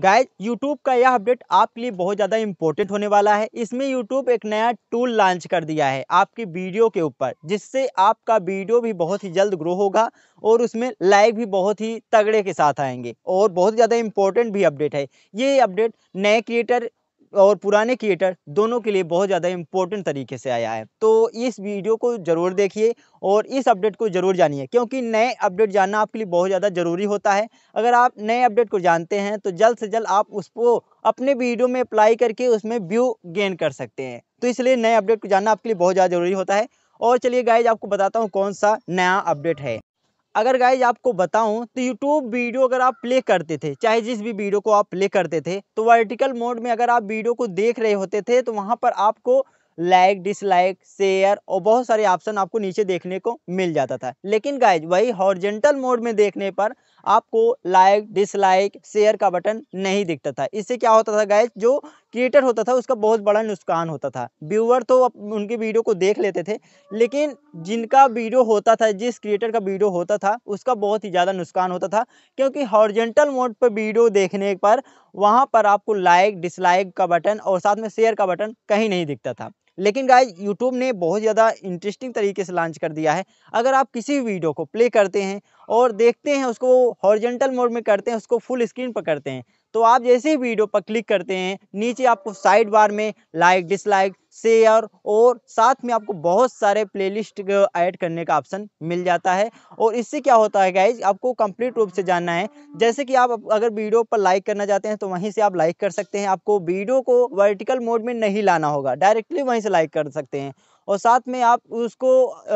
guys YouTube का यह update आपके लिए बहुत ज़्यादा इंपॉर्टेंट होने वाला है इसमें यूट्यूब एक नया टूल लॉन्च कर दिया है आपकी वीडियो के ऊपर जिससे आपका वीडियो भी बहुत ही जल्द ग्रो होगा और उसमें लाइक भी बहुत ही तगड़े के साथ आएंगे और बहुत ज़्यादा इंपॉर्टेंट भी अपडेट है ये अपडेट नए क्रिएटर और पुराने क्रिएटर दोनों के लिए बहुत ज़्यादा इम्पोर्टेंट तरीके से आया है तो इस वीडियो को ज़रूर देखिए और इस अपडेट को ज़रूर जानिए क्योंकि नए अपडेट जानना आपके लिए बहुत ज़्यादा ज़रूरी होता है अगर आप नए अपडेट को जानते हैं तो जल्द से जल्द आप उसको अपने वीडियो में अप्लाई करके उसमें व्यू गेन कर सकते हैं तो इसलिए नए अपडेट को जानना आपके लिए बहुत ज़्यादा ज़रूरी होता है और चलिए गाइज आपको बताता हूँ कौन सा नया अपडेट है अगर गाइज आपको बताऊं तो यूट्यूब वीडियो अगर आप प्ले करते थे चाहे जिस भी वीडियो को आप प्ले करते थे तो वर्टिकल मोड में अगर आप वीडियो को देख रहे होते थे तो वहाँ पर आपको लाइक डिसलाइक शेयर और बहुत सारे ऑप्शन आपको नीचे देखने को मिल जाता था लेकिन गाइज वही हॉर्जेंटल मोड में देखने पर आपको लाइक डिसलाइक शेयर का बटन नहीं दिखता था इससे क्या होता था गाइज जो क्रिएटर होता था उसका बहुत बड़ा नुकसान होता था व्यूअर तो उनकी वीडियो को देख लेते थे लेकिन जिनका वीडियो होता था जिस क्रिएटर का वीडियो होता था उसका बहुत ही ज़्यादा नुकसान होता था क्योंकि हॉर्जेंटल मोड पर वीडियो देखने पर वहाँ पर आपको लाइक डिसलाइक का बटन और साथ में शेयर का बटन कहीं नहीं दिखता था लेकिन गाइज यूट्यूब ने बहुत ज़्यादा इंटरेस्टिंग तरीके से लॉन्च कर दिया है अगर आप किसी भी वीडियो को प्ले करते हैं और देखते हैं उसको हॉर्जेंटल मोड में करते हैं उसको फुल स्क्रीन पर करते हैं तो आप जैसे ही वीडियो पर क्लिक करते हैं नीचे आपको साइड बार में लाइक डिसलाइक शेयर और साथ में आपको बहुत सारे प्लेलिस्ट ऐड करने का ऑप्शन मिल जाता है और इससे क्या होता है गाइज आपको कंप्लीट रूप से जानना है जैसे कि आप अगर वीडियो पर लाइक करना चाहते हैं तो वहीं से आप लाइक कर सकते हैं आपको वीडियो को वर्टिकल मोड में नहीं लाना होगा डायरेक्टली वहीं से लाइक कर सकते हैं और साथ में आप उसको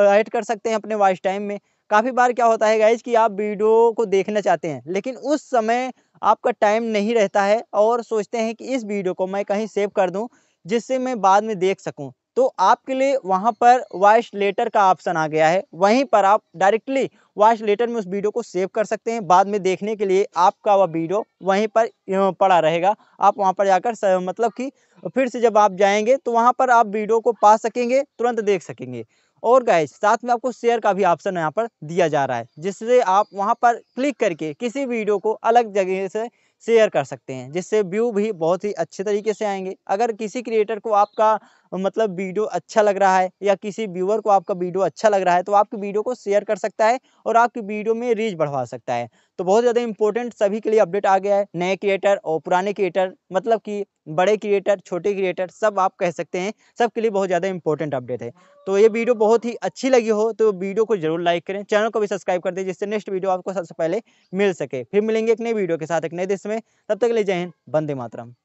ऐड कर सकते हैं अपने वॉइस टाइम में काफ़ी बार क्या होता है गाइज कि आप वीडियो को देखना चाहते हैं लेकिन उस समय आपका टाइम नहीं रहता है और सोचते हैं कि इस वीडियो को मैं कहीं सेव कर दूं जिससे मैं बाद में देख सकूँ तो आपके लिए वहाँ पर वॉइस लेटर का ऑप्शन आ गया है वहीं पर आप डायरेक्टली वॉइस लेटर में उस वीडियो को सेव कर सकते हैं बाद में देखने के लिए आपका वह वीडियो वहीं पर पड़ा रहेगा आप वहाँ पर जाकर मतलब कि फिर से जब आप जाएंगे तो वहाँ पर आप वीडियो को पा सकेंगे तुरंत देख सकेंगे और गैस साथ में आपको शेयर का भी ऑप्शन यहाँ पर दिया जा रहा है जिससे आप वहाँ पर क्लिक करके किसी वीडियो को अलग जगह से शेयर कर सकते हैं जिससे व्यू भी बहुत ही अच्छे तरीके से आएंगे अगर किसी क्रिएटर को आपका मतलब वीडियो अच्छा लग रहा है या किसी व्यूअर को आपका वीडियो अच्छा लग रहा है तो आपकी वीडियो को शेयर कर सकता है और आपकी वीडियो में रीच बढ़वा सकता है तो बहुत ज़्यादा इंपॉर्टेंट सभी के लिए अपडेट आ गया है नए क्रिएटर और पुराने क्रिएटर मतलब कि बड़े क्रिएटर छोटे क्रिएटर सब आप कह सकते हैं सब के लिए बहुत ज़्यादा इंपॉर्टेंट अपडेट है तो ये वीडियो बहुत ही अच्छी लगी हो तो वीडियो को जरूर लाइक करें चैनल को भी सब्सक्राइब कर दें जिससे नेक्स्ट वीडियो आपको सबसे पहले मिल सके फिर मिलेंगे एक नई वीडियो के साथ एक नए देश में तब तक ले जय हिंद बंदे मातरम